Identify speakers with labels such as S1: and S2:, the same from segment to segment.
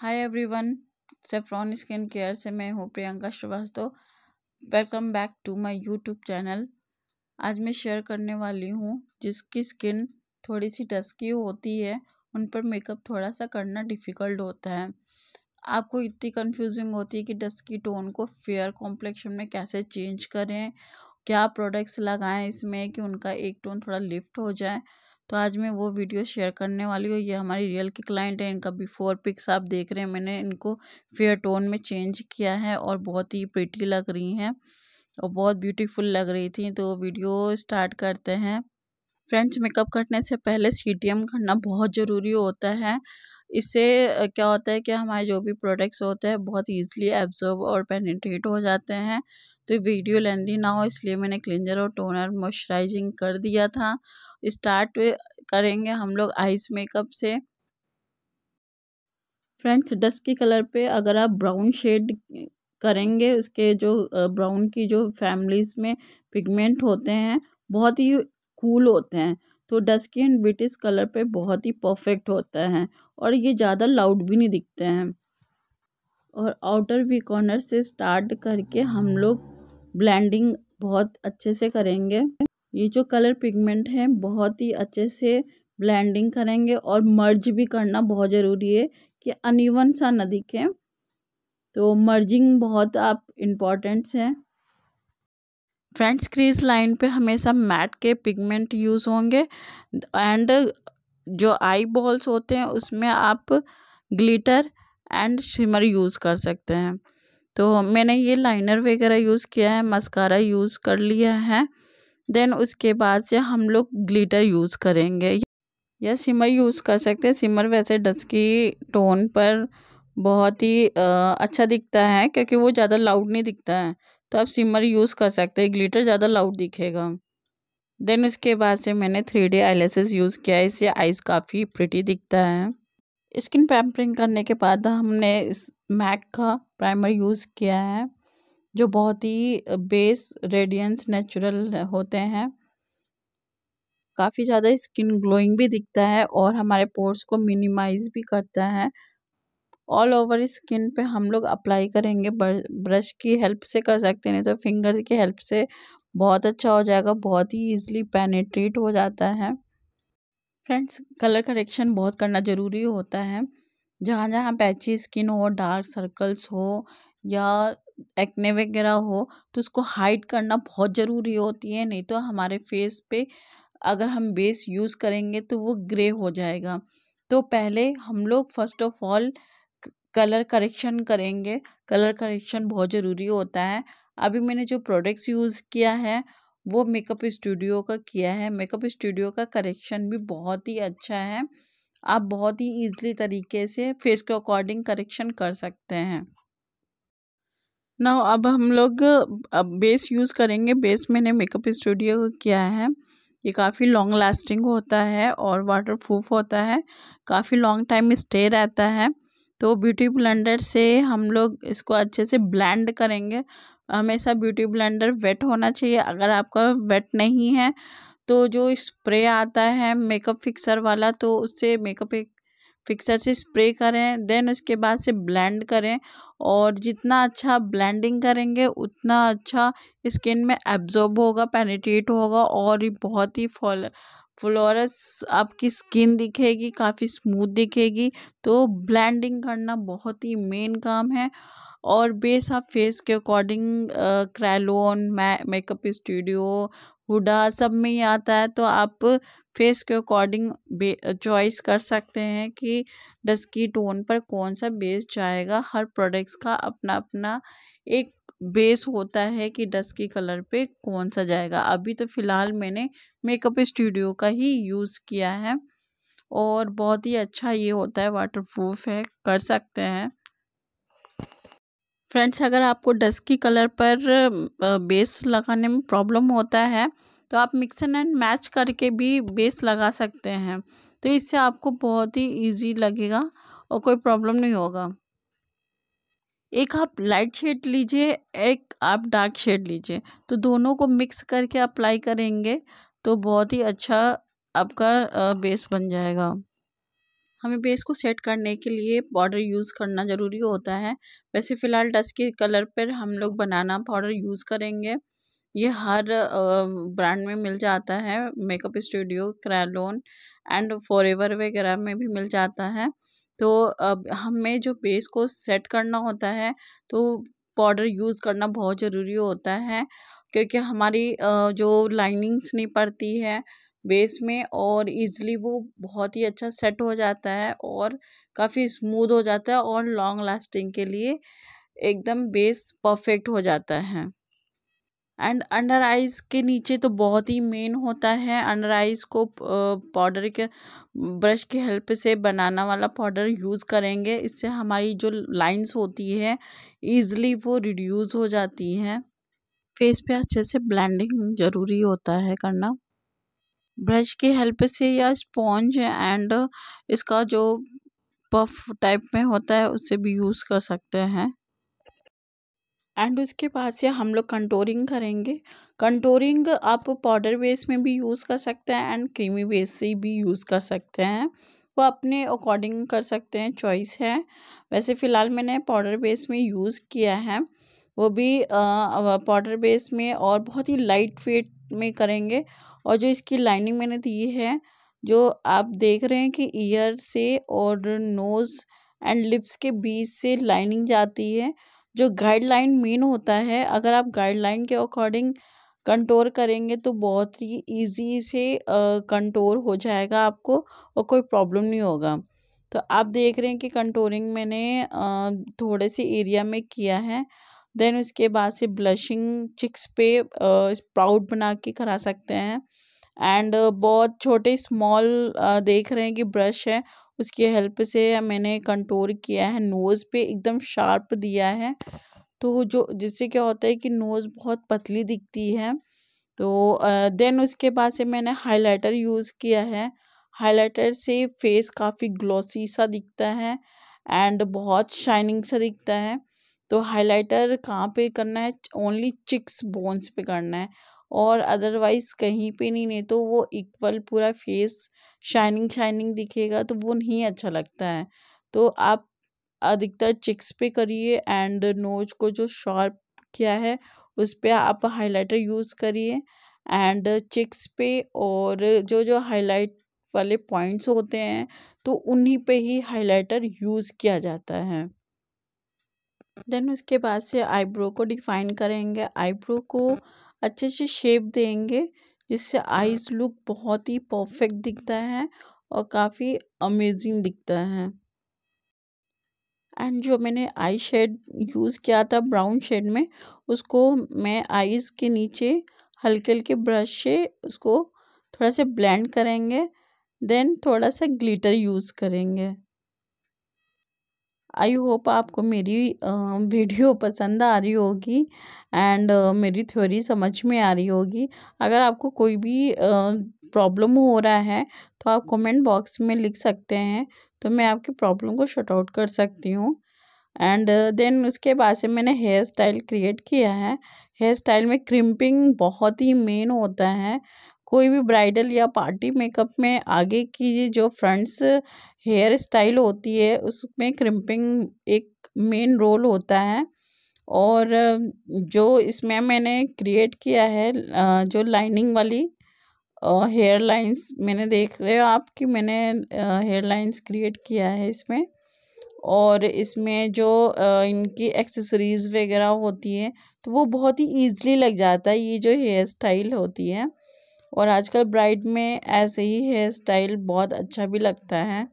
S1: हाय everyone saffron skin care से मैं हूँ Priyanka Shrivastava welcome back to my YouTube channel आज मैं शेयर करने वाली हूँ जिसकी स्किन थोड़ी सी डस्की होती है उन पर मेकअप थोड़ा सा करना डिफ़िकल्ट होता है आपको इतनी कंफ्यूजिंग होती है कि डस्की टोन को फेयर कॉम्प्लेक्शन में कैसे चेंज करें क्या प्रोडक्ट्स लगाएं इसमें कि उनका एक टोन थोड़ा लिफ्ट हो जाए तो आज मैं वो वीडियो शेयर करने वाली हूँ ये हमारी रियल की क्लाइंट है इनका बिफोर पिक्स आप देख रहे हैं मैंने इनको फेयर टोन में चेंज किया है और बहुत ही प्रिटी लग रही हैं और बहुत ब्यूटीफुल लग रही थी तो वीडियो स्टार्ट करते हैं फ्रेंड्स मेकअप करने से पहले सी करना बहुत ज़रूरी होता है इससे क्या होता है कि हमारे जो भी प्रोडक्ट्स होते हैं बहुत ईजिली एब्जॉर्ब और पेनिट्रेट हो जाते हैं तो वीडियो लेंदी ना हो इसलिए मैंने क्लिनजर और टोनर मॉइस्चराइजिंग कर दिया था स्टार्ट करेंगे हम लोग आइस मेकअप से फ्रेंड्स के कलर पे अगर आप ब्राउन शेड करेंगे उसके जो ब्राउन की जो फैमिलीज़ में पिगमेंट होते हैं बहुत ही कूल होते हैं तो डस्की एंड ब्रिटिश कलर पे बहुत ही परफेक्ट होते हैं और ये ज़्यादा लाउड भी नहीं दिखते हैं और आउटर वी कॉर्नर से स्टार्ट करके हम लोग ब्लेंडिंग बहुत अच्छे से करेंगे ये जो कलर पिगमेंट है बहुत ही अच्छे से ब्लेंडिंग करेंगे और मर्ज भी करना बहुत ज़रूरी है कि अनइवन सा न दिखे तो मर्जिंग बहुत आप इम्पॉर्टेंट्स हैं फ्रंट्स क्रीज लाइन पे हमेशा मैट के पिगमेंट यूज़ होंगे एंड जो आई बॉल्स होते हैं उसमें आप ग्लिटर एंड शिमर यूज़ कर सकते हैं तो मैंने ये लाइनर वगैरह यूज़ किया है मस्कारा यूज़ कर लिया है देन उसके बाद से हम लोग ग्लिटर यूज़ करेंगे या सिमर यूज़ कर सकते हैं सिमर वैसे डस्ट की टोन पर बहुत ही आ, अच्छा दिखता है क्योंकि वो ज़्यादा लाउड नहीं दिखता है तो आप सिमर यूज़ कर सकते हैं ग्लिटर ज़्यादा लाउड दिखेगा देन उसके बाद से मैंने थ्री डी आई यूज़ किया है इससे आइज़ काफ़ी प्रिटी दिखता है स्किन पैम्परिंग करने के बाद हमने इस मैक का प्राइमर यूज़ किया है जो बहुत ही बेस रेडियंस नेचुरल होते हैं काफ़ी ज़्यादा स्किन ग्लोइंग भी दिखता है और हमारे पोर्स को मिनिमाइज भी करता है ऑल ओवर स्किन पे हम लोग अप्लाई करेंगे ब्रश की हेल्प से कर सकते नहीं तो फिंगर की हेल्प से बहुत अच्छा हो जाएगा बहुत ही ईजिली पेनेट्रेट हो जाता है फ्रेंड्स कलर करेक्शन बहुत करना ज़रूरी होता है जहाँ जहाँ पैची स्किन हो डार्क सर्कल्स हो या एक्ने वगैरह हो तो उसको हाइड करना बहुत ज़रूरी होती है नहीं तो हमारे फेस पे अगर हम बेस यूज़ करेंगे तो वो ग्रे हो जाएगा तो पहले हम लोग first of all colour correction करेंगे कलर करेक्शन बहुत ज़रूरी होता है अभी मैंने जो प्रोडक्ट्स यूज़ किया है वो मेकअप स्टूडियो का किया है मेकअप स्टूडियो का करेक्शन भी बहुत ही अच्छा है आप बहुत ही ईजली तरीके से फेस के अकॉर्डिंग करेक्शन कर सकते हैं ना अब हम लोग अब बेस यूज़ करेंगे बेस मैंने मेकअप स्टूडियो का किया है ये काफ़ी लॉन्ग लास्टिंग होता है और वाटर प्रूफ होता है काफ़ी लॉन्ग टाइम स्टे रहता है तो ब्यूटी ब्लेंडर से हम लोग इसको अच्छे से ब्लेंड करेंगे हमेशा ब्यूटी ब्लेंडर वेट होना चाहिए अगर आपका वेट नहीं है तो जो स्प्रे आता है मेकअप फिक्सर वाला तो उससे मेकअप फिक्सर से स्प्रे करें देन उसके बाद से ब्लेंड करें और जितना अच्छा ब्लेंडिंग करेंगे उतना अच्छा स्किन में एब्जॉर्ब होगा पेनिट्रेट होगा और बहुत ही फॉल फ्लोरस आपकी स्किन दिखेगी काफ़ी स्मूथ दिखेगी तो ब्लेंडिंग करना बहुत ही मेन काम है और बेस आप फेस के according Kryolan makeup studio Huda सब में ही आता है तो आप फेस के अकॉर्डिंग चॉइस कर सकते हैं कि डस्की टोन पर कौन सा बेस जाएगा हर प्रोडक्ट्स का अपना अपना एक बेस होता है कि डस्ट के कलर पे कौन सा जाएगा अभी तो फ़िलहाल मैंने मेकअप स्टूडियो का ही यूज़ किया है और बहुत ही अच्छा ये होता है वाटर प्रूफ है कर सकते हैं फ्रेंड्स अगर आपको डस्ट की कलर पर बेस लगाने में प्रॉब्लम होता है तो आप मिक्स एंड मैच करके भी बेस लगा सकते हैं तो इससे आपको बहुत ही इजी लगेगा और कोई प्रॉब्लम नहीं होगा एक आप लाइट शेड लीजिए एक आप डार्क शेड लीजिए तो दोनों को मिक्स करके अप्लाई करेंगे तो बहुत ही अच्छा आपका बेस बन जाएगा हमें बेस को सेट करने के लिए पाउडर यूज़ करना ज़रूरी होता है वैसे फ़िलहाल डस्ट के कलर पर हम लोग बनाना पाउडर यूज़ करेंगे ये हर ब्रांड में मिल जाता है makeup studio Kryolan and for वगैरह में भी मिल जाता है तो अब हमें जो बेस को सेट करना होता है तो पाउडर यूज़ करना बहुत ज़रूरी होता है क्योंकि हमारी जो लाइनिंग्स नहीं पड़ती है बेस में और इजली वो बहुत ही अच्छा सेट हो जाता है और काफ़ी स्मूद हो जाता है और लॉन्ग लास्टिंग के लिए एकदम बेस परफेक्ट हो जाता है एंड अंडर आइज़ के नीचे तो बहुत ही मेन होता है अंडर आइज़ को पाउडर के ब्रश की हेल्प से बनाना वाला पाउडर यूज़ करेंगे इससे हमारी जो लाइंस होती है ईज़िली वो रिड्यूस हो जाती है फेस पे अच्छे से ब्लेंडिंग ज़रूरी होता है करना ब्रश की हेल्प से या स्पॉन्ज एंड इसका जो पफ टाइप में होता है उससे भी यूज़ कर सकते हैं एंड उसके बाद से हम लोग कंटोरिंग करेंगे कंटोरिंग आप पाउडर बेस में भी यूज़ कर सकते हैं एंड क्रीमी बेस से भी यूज़ कर सकते हैं वो अपने अकॉर्डिंग कर सकते हैं चॉइस है वैसे फ़िलहाल मैंने पाउडर बेस में यूज़ किया है वो भी पाउडर बेस में और बहुत ही लाइट वेट में करेंगे और जो इसकी लाइनिंग मैंने दी है जो आप देख रहे हैं कि ईयर से और नोज़ एंड लिप्स के बीच से लाइनिंग जाती है जो गाइडलाइन मेन होता है अगर आप गाइडलाइन के अकॉर्डिंग कंटोर करेंगे तो बहुत ही इजी से कंटोर हो जाएगा आपको और कोई प्रॉब्लम नहीं होगा तो आप देख रहे हैं कि कंटोरिंग मैंने थोड़े से एरिया में किया है देन उसके बाद से ब्लशिंग चिक्स पे प्राउड बना के करा सकते हैं एंड बहुत छोटे स्मॉल देख रहे हैं कि ब्रश है उसकी हेल्प से मैंने कंट्रोल किया है नोज़ पे एकदम शार्प दिया है तो जो जिससे क्या होता है कि नोज़ बहुत पतली दिखती है तो देन उसके बाद से मैंने हाइलाइटर यूज़ किया है हाइलाइटर से फेस काफ़ी ग्लॉसी सा दिखता है एंड बहुत शाइनिंग सा दिखता है तो हाइलाइटर कहाँ पे करना है ओनली चिक्स बोन्स पे करना है और अदरवाइज़ कहीं पे नहीं नहीं तो वो इक्वल पूरा फेस शाइनिंग शाइनिंग दिखेगा तो वो नहीं अच्छा लगता है तो आप अधिकतर चिक्स पे करिए एंड नोज को जो शार्प किया है उस पर आप हाइलाइटर यूज़ करिए एंड चिक्स पे और जो जो हाईलाइट वाले पॉइंट्स होते हैं तो उन्हीं पे ही हाइलाइटर यूज़ किया जाता है देन उसके बाद से आईब्रो को डिफाइन करेंगे आईब्रो को अच्छे से शेप देंगे जिससे आईज लुक बहुत ही परफेक्ट दिखता है और काफ़ी अमेजिंग दिखता है एंड जो मैंने आई शेड यूज़ किया था ब्राउन शेड में उसको मैं आईज़ के नीचे हल्के हल्के ब्रश से उसको थोड़ा सा ब्लेंड करेंगे देन थोड़ा सा ग्लिटर यूज़ करेंगे आई होप आपको मेरी वीडियो पसंद आ रही होगी एंड मेरी थ्योरी समझ में आ रही होगी अगर आपको कोई भी प्रॉब्लम हो रहा है तो आप कमेंट बॉक्स में लिख सकते हैं तो मैं आपकी प्रॉब्लम को शॉर्ट आउट कर सकती हूँ एंड देन उसके बाद से मैंने हेयर स्टाइल क्रिएट किया है हेयर स्टाइल में क्रिम्पिंग बहुत ही मेन होता है कोई भी ब्राइडल या पार्टी मेकअप में आगे की जो फ्रंट्स हेयर स्टाइल होती है उसमें क्रिम्पिंग एक मेन रोल होता है और जो इसमें मैंने क्रिएट किया है जो लाइनिंग वाली हेयर लाइंस मैंने देख रहे हो आप कि मैंने हेयर लाइंस क्रिएट किया है इसमें और इसमें जो इनकी एक्सेसरीज़ वगैरह होती है तो वो बहुत ही ईजली लग जाता है ये जो हेयर स्टाइल होती है और आजकल ब्राइड में ऐसे ही हेयर स्टाइल बहुत अच्छा भी लगता है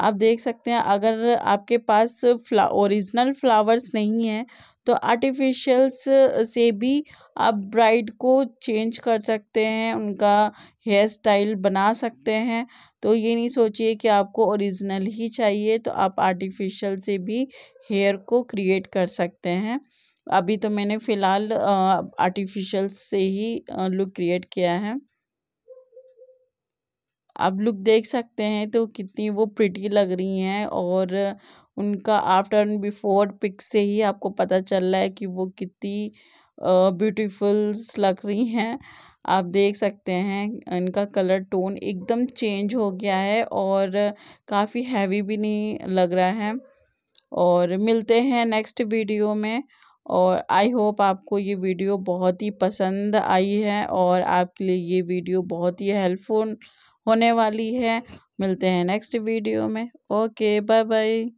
S1: आप देख सकते हैं अगर आपके पास फ्ला ओरिजिनल फ्लावर्स नहीं है तो आर्टिफिशियल्स से भी आप ब्राइड को चेंज कर सकते हैं उनका हेयर स्टाइल बना सकते हैं तो ये नहीं सोचिए कि आपको ओरिजिनल ही चाहिए तो आप आर्टिफिशियल से भी हेयर को क्रिएट कर सकते हैं अभी तो मैंने फ़िलहाल आर्टिफिशियल से ही लुक क्रिएट किया है आप लुक देख सकते हैं तो कितनी वो प्रिटी लग रही हैं और उनका आफ्टर एंड बिफोर पिक से ही आपको पता चल रहा है कि वो कितनी ब्यूटीफुल्स लग रही हैं आप देख सकते हैं इनका कलर टोन एकदम चेंज हो गया है और काफ़ी हैवी भी नहीं लग रहा है और मिलते हैं नेक्स्ट वीडियो में और आई होप आपको ये वीडियो बहुत ही पसंद आई है और आपके लिए ये वीडियो बहुत ही हेल्पफुल होने वाली है मिलते हैं नेक्स्ट वीडियो में ओके बाय बाय